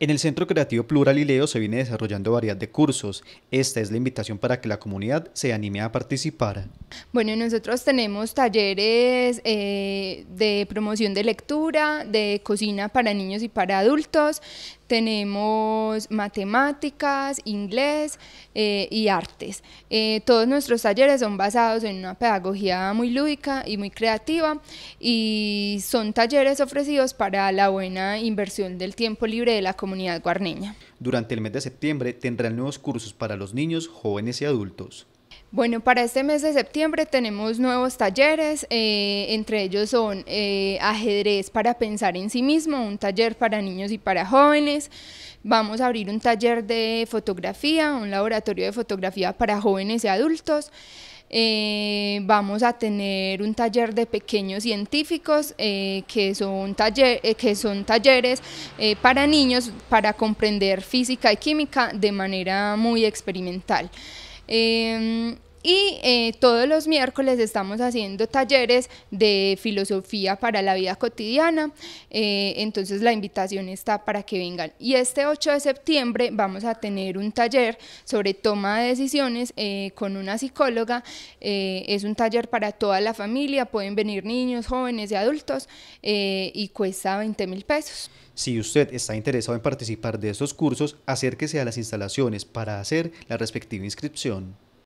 En el Centro Creativo Plural Leo se viene desarrollando variedad de cursos. Esta es la invitación para que la comunidad se anime a participar. Bueno, nosotros tenemos talleres eh, de promoción de lectura, de cocina para niños y para adultos, tenemos matemáticas, inglés eh, y artes. Eh, todos nuestros talleres son basados en una pedagogía muy lúdica y muy creativa y son talleres ofrecidos para la buena inversión del tiempo libre de la comunidad guarneña. Durante el mes de septiembre tendrán nuevos cursos para los niños, jóvenes y adultos. Bueno, para este mes de septiembre tenemos nuevos talleres, eh, entre ellos son eh, ajedrez para pensar en sí mismo, un taller para niños y para jóvenes. Vamos a abrir un taller de fotografía, un laboratorio de fotografía para jóvenes y adultos. Eh, vamos a tener un taller de pequeños científicos que, son talleres para niños para comprender física y química de manera muy experimental. Em, y eh, todos los miércoles estamos haciendo talleres de filosofía para la vida cotidiana, eh, entonces la invitación está para que vengan. Y este 8 de septiembre vamos a tener un taller sobre toma de decisiones eh, con una psicóloga, es un taller para toda la familia, pueden venir niños, jóvenes y adultos y cuesta 20 mil pesos. Si usted está interesado en participar de estos cursos, acérquese a las instalaciones para hacer la respectiva inscripción.